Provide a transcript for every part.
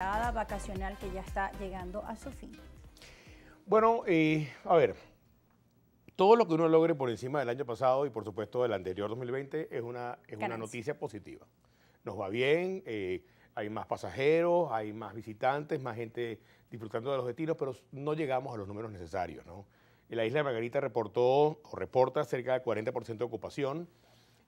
temporada vacacional que ya está llegando a su fin? Bueno, eh, a ver, todo lo que uno logre por encima del año pasado y por supuesto del anterior 2020 es una, es una noticia positiva. Nos va bien, eh, hay más pasajeros, hay más visitantes, más gente disfrutando de los destinos, pero no llegamos a los números necesarios. ¿no? La isla de Margarita reportó o reporta cerca de 40% de ocupación.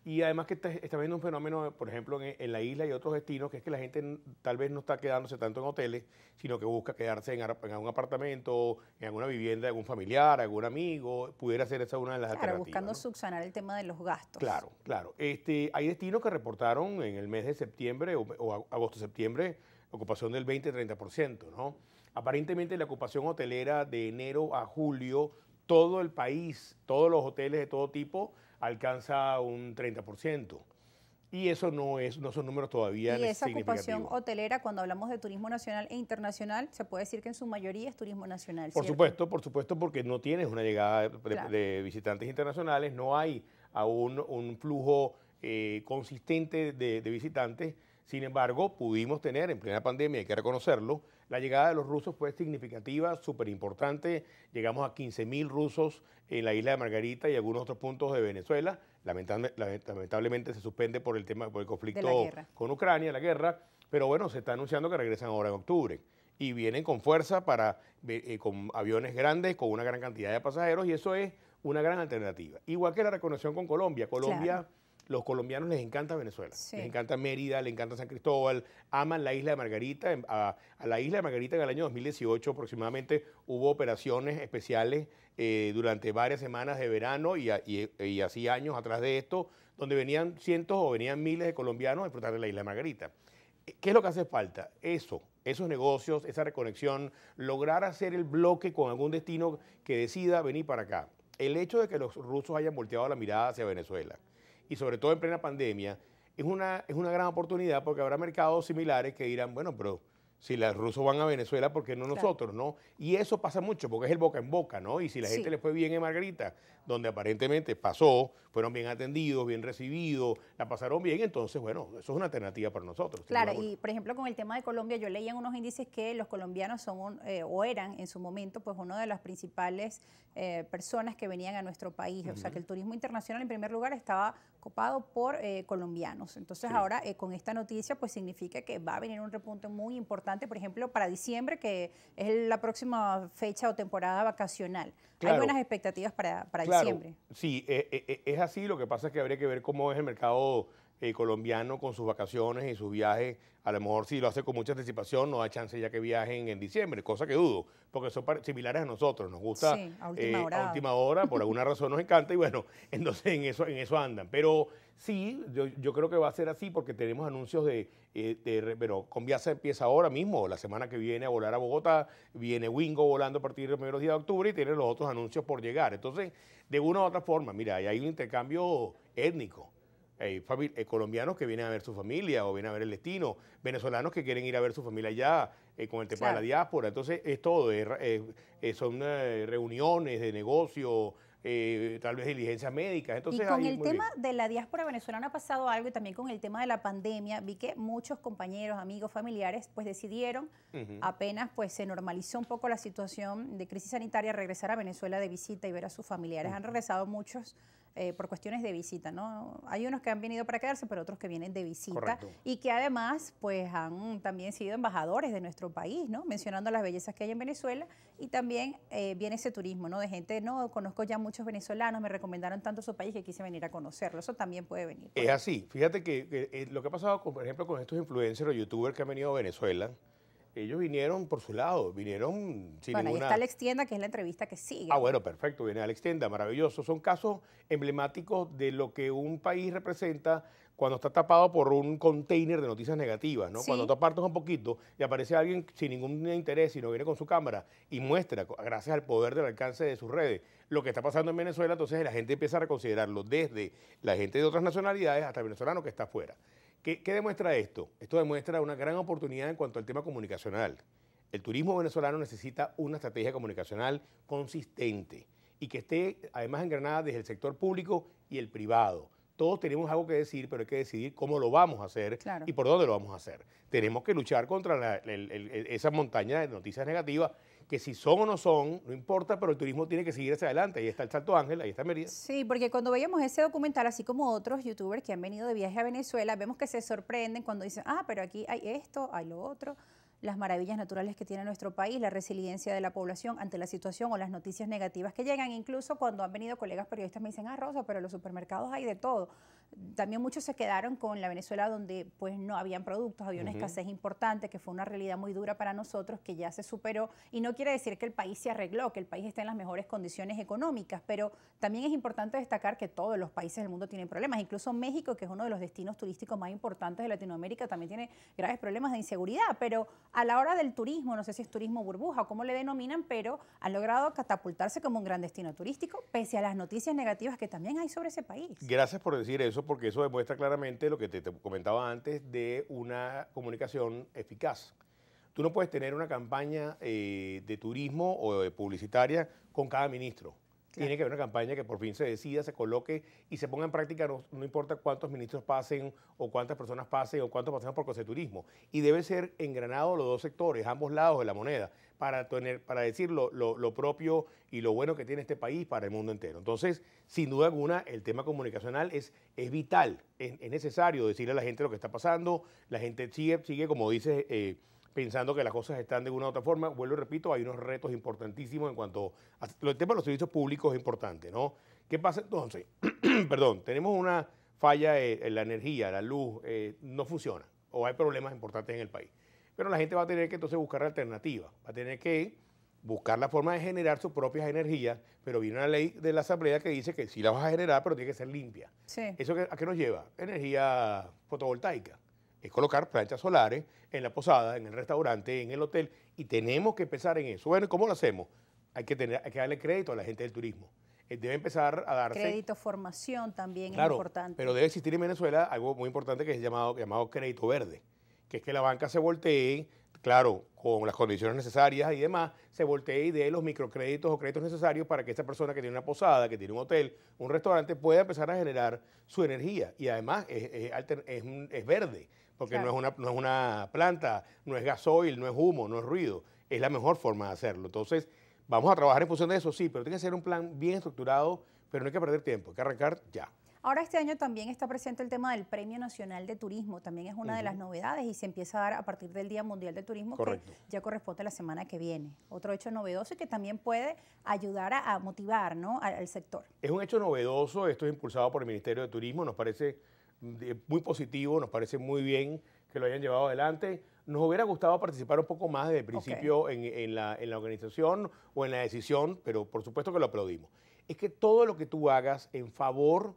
Y además que está, viendo un fenómeno, por ejemplo, en, la isla y otros destinos, que es que la gente tal vez no está quedándose tanto en hoteles, sino que busca quedarse en, algún apartamento, en alguna vivienda algún familiar, algún amigo, pudiera ser esa una de las alternativas. Claro, buscando subsanar el tema de los gastos. Claro, claro. Este, hay destinos que reportaron en el mes de septiembre o, agosto-septiembre ocupación del 20-30%, ¿no? Aparentemente la ocupación hotelera de enero a julio, todo el país, todos los hoteles de todo tipo, alcanza un 30%. Y eso no, es, no son números todavía Y esa ocupación hotelera, cuando hablamos de turismo nacional e internacional, se puede decir que en su mayoría es turismo nacional. Por supuesto, por supuesto, porque no tienes una llegada de, visitantes internacionales, no hay aún un flujo eh, consistente de, de visitantes sin embargo, pudimos tener en plena pandemia, hay que reconocerlo, la llegada de los rusos fue significativa, súper importante. Llegamos a 15.000 rusos en la isla de Margarita y algunos otros puntos de Venezuela. lamentablemente se suspende por el tema, por el conflicto con Ucrania, la guerra. Pero bueno, se está anunciando que regresan ahora en octubre y vienen con fuerza para eh, con aviones grandes, con una gran cantidad de pasajeros y eso es una gran alternativa. Igual que la reconexión con Colombia. Colombia los colombianos les encanta Venezuela. Les encanta Mérida, les encanta San Cristóbal, aman la isla de Margarita. A, la isla de Margarita en el año 2018 aproximadamente hubo operaciones especiales eh, durante varias semanas de verano y, y así años atrás de esto, donde venían cientos o venían miles de colombianos a disfrutar de la isla de Margarita. Eh, ¿Qué es lo que hace falta? Eso, esos negocios, esa reconexión, lograr hacer el bloque con algún destino que decida venir para acá. El hecho de que los rusos hayan volteado la mirada hacia Venezuela, y sobre todo en plena pandemia, es una, es una gran oportunidad porque habrá mercados similares que dirán, bueno, pero si los rusos van a Venezuela, ¿por qué no nosotros, no? Y eso pasa mucho, porque es el boca en boca, ¿no? Y si la gente le fue bien en Margarita, donde aparentemente pasó, fueron bien atendidos, bien recibidos, la pasaron bien, entonces, bueno, eso es una alternativa para nosotros. Claro, y por ejemplo, con el tema de Colombia, yo leía en unos índices que los colombianos son, eh, o eran en su momento, pues uno de las principales eh, personas que venían a nuestro país. O sea, que el turismo internacional, en primer lugar, estaba copado por eh, colombianos. Entonces ahora eh, con esta noticia pues significa que va a venir un repunte muy importante, por ejemplo, para diciembre, que es la próxima fecha o temporada vacacional. Hay buenas expectativas para, para claro. diciembre. Sí, eh, es así, lo que pasa es que habría que ver cómo es el mercado colombiano con sus vacaciones y sus viajes, a lo mejor si lo hace con mucha anticipación, no hay chance ya que viajen en diciembre, cosa que dudo, porque son similares a nosotros, nos gusta sí, a, eh, última hora. por alguna razón nos encanta y bueno, entonces en eso, en eso andan. Pero sí, yo, creo que va a ser así porque tenemos anuncios de, Pero con viaje empieza ahora mismo, la semana que viene a volar a Bogotá, viene Wingo volando a partir del primer día de octubre y tiene los otros anuncios por llegar. Entonces, de una u otra forma, mira, hay un intercambio étnico eh, eh, colombianos que vienen a ver su familia o vienen a ver el destino, venezolanos que quieren ir a ver su familia allá eh, con el tema de la diáspora. Entonces es todo, son reuniones de negocio. tal vez diligencias médicas. Entonces, y con el tema de la diáspora venezolana ha pasado algo y también con el tema de la pandemia, vi que muchos compañeros, amigos, familiares, pues decidieron, apenas pues se normalizó un poco la situación de crisis sanitaria, regresar a Venezuela de visita y ver a sus familiares. Han regresado muchos eh, por cuestiones de visita, ¿no? Hay unos que han venido para quedarse, pero otros que vienen de visita y que además pues han también sido embajadores de nuestro país, ¿no? Mencionando las bellezas que hay en Venezuela y también eh, viene ese turismo, ¿no? De gente, no, conozco ya muchos venezolanos, me recomendaron tanto su país que quise venir a conocerlo, eso también puede venir. Es así, fíjate que, eh, lo que ha pasado, con, por ejemplo, con estos influencers o youtubers que han venido a Venezuela, ellos vinieron por su lado, vinieron sin bueno, ninguna... ahí está Alex Tienda, que es la entrevista que sigue. Ah, bueno, perfecto, viene Alex Tienda, maravilloso. Son casos emblemáticos de lo que un país representa cuando está tapado por un container de noticias negativas, ¿no? Cuando te apartas un poquito y aparece alguien sin ningún interés y no viene con su cámara y muestra, gracias al poder del alcance de sus redes, lo que está pasando en Venezuela, entonces la gente empieza a reconsiderarlo desde la gente de otras nacionalidades hasta el venezolano que está afuera. ¿Qué, demuestra esto? Esto demuestra una gran oportunidad en cuanto al tema comunicacional. El turismo venezolano necesita una estrategia comunicacional consistente y que esté además engranada desde el sector público y el privado. Todos tenemos algo que decir, pero hay que decidir cómo lo vamos a hacer y por dónde lo vamos a hacer. Tenemos que luchar contra esa montaña de noticias negativas que si son o no son, no importa, pero el turismo tiene que seguir hacia adelante. Ahí está el Salto Ángel, ahí está Mérida. Sí, porque cuando veíamos ese documental, así como otros youtubers que han venido de viaje a Venezuela, vemos que se sorprenden cuando dicen, ah, pero aquí hay esto, hay lo otro las maravillas naturales que tiene nuestro país, la resiliencia de la población ante la situación o las noticias negativas que llegan. Incluso cuando han venido colegas periodistas me dicen, ah, Rosa, pero en los supermercados hay de todo. También muchos se quedaron con la Venezuela donde pues no habían productos, había una escasez importante, que fue una realidad muy dura para nosotros, que ya se superó. Y no quiere decir que el país se arregló, que el país esté en las mejores condiciones económicas, pero también es importante destacar que todos los países del mundo tienen problemas. Incluso México, que es uno de los destinos turísticos más importantes de Latinoamérica, también tiene graves problemas de inseguridad. Pero a la hora del turismo, no sé si es turismo burbuja o cómo le denominan, pero han logrado catapultarse como un gran destino turístico, pese a las noticias negativas que también hay sobre ese país. Gracias por decir eso porque eso demuestra claramente lo que te, comentaba antes de una comunicación eficaz. Tú no puedes tener una campaña eh, de turismo o de publicitaria con cada ministro. Tiene que haber una campaña que por fin se decida, se coloque y se ponga en práctica, no, importa cuántos ministros pasen o cuántas personas pasen o cuántos pasen por turismo. Y debe ser engranado los dos sectores, ambos lados de la moneda, para, tener, para decir lo, propio y lo bueno que tiene este país para el mundo entero. Entonces, sin duda alguna, el tema comunicacional es, es vital, es, necesario decirle a la gente lo que está pasando. La gente sigue, sigue como dice... Eh, pensando que las cosas están de una u otra forma. Vuelvo y repito, hay unos retos importantísimos en cuanto a, tema de los servicios públicos es importante, ¿no? ¿Qué pasa entonces? Perdón, tenemos una falla en la energía, la luz eh, no funciona o hay problemas importantes en el país. Pero la gente va a tener que entonces buscar alternativas, va a tener que buscar la forma de generar sus propias energías, pero viene una ley de la Asamblea que dice que sí la vas a generar, pero tiene que ser limpia. Sí. ¿Eso a qué nos lleva? Energía fotovoltaica es colocar planchas solares en la posada, en el restaurante, en el hotel, y tenemos que pensar en eso. Bueno, ¿cómo lo hacemos? Hay que, tener, que darle crédito a la gente del turismo. Eh, debe empezar a darse... Crédito, formación también es importante. pero debe existir en Venezuela algo muy importante que es llamado, llamado crédito verde, que es que la banca se voltee, claro, con las condiciones necesarias y demás, se voltee y dé los microcréditos o créditos necesarios para que esa persona que tiene una posada, que tiene un hotel, un restaurante, pueda empezar a generar su energía. Y además es, verde, porque no, es una, no es una planta, no es gasoil, no es humo, no es ruido. Es la mejor forma de hacerlo. Entonces, vamos a trabajar en función de eso, sí, pero tiene que ser un plan bien estructurado, pero no hay que perder tiempo, hay que arrancar ya. Ahora este año también está presente el tema del Premio Nacional de Turismo, también es una de las novedades y se empieza a dar a partir del Día Mundial de Turismo, que ya corresponde a la semana que viene. Otro hecho novedoso y que también puede ayudar a, motivar ¿no? al, sector. Es un hecho novedoso, esto es impulsado por el Ministerio de Turismo, nos parece mm, eh, muy positivo, nos parece muy bien que lo hayan llevado adelante. Nos hubiera gustado participar un poco más desde el principio la, en la organización o en la decisión, pero por supuesto que lo aplaudimos. Es que todo lo que tú hagas en favor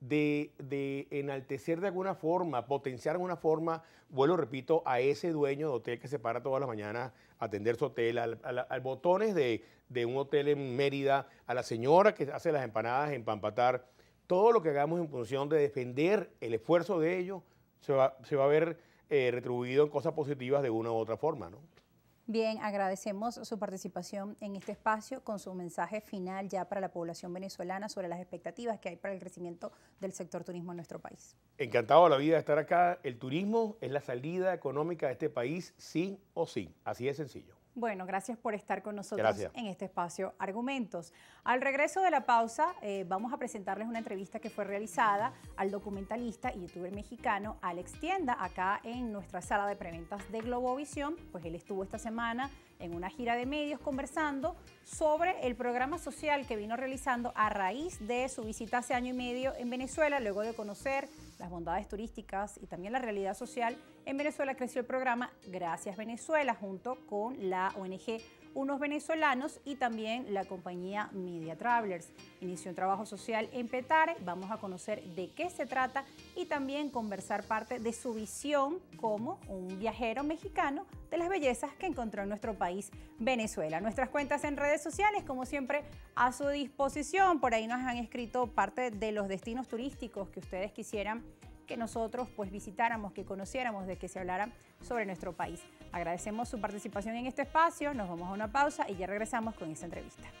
de, enaltecer de alguna forma, potenciar de alguna forma, vuelvo, repito, a ese dueño de hotel que se para todas las mañanas a atender su hotel, al, botones de, un hotel en Mérida, a la señora que hace las empanadas en Pampatar. Todo lo que hagamos en función de defender el esfuerzo de ellos se va, a ver eh, retribuido en cosas positivas de una u otra forma, ¿no? Bien, agradecemos su participación en este espacio con su mensaje final ya para la población venezolana sobre las expectativas que hay para el crecimiento del sector turismo en nuestro país. Encantado la vida de estar acá. El turismo es la salida económica de este país, sí o sí. Así de sencillo. Bueno, gracias por estar con nosotros en este espacio Argumentos. Al regreso de la pausa, eh, vamos a presentarles una entrevista que fue realizada al documentalista y youtuber mexicano Alex Tienda, acá en nuestra sala de preventas de Globovisión. Pues él estuvo esta semana en una gira de medios conversando sobre el programa social que vino realizando a raíz de su visita hace año y medio en Venezuela, luego de conocer las bondades turísticas y también la realidad social, en Venezuela creció el programa Gracias Venezuela junto con la ONG unos venezolanos y también la compañía Media Travelers. Inició un trabajo social en Petare, vamos a conocer de qué se trata y también conversar parte de su visión como un viajero mexicano de las bellezas que encontró en nuestro país, Venezuela. Nuestras cuentas en redes sociales, como siempre, a su disposición. Por ahí nos han escrito parte de los destinos turísticos que ustedes quisieran que nosotros pues visitáramos, que conociéramos, de que se hablara sobre nuestro país. Agradecemos su participación en este espacio, nos vamos a una pausa y ya regresamos con esta entrevista.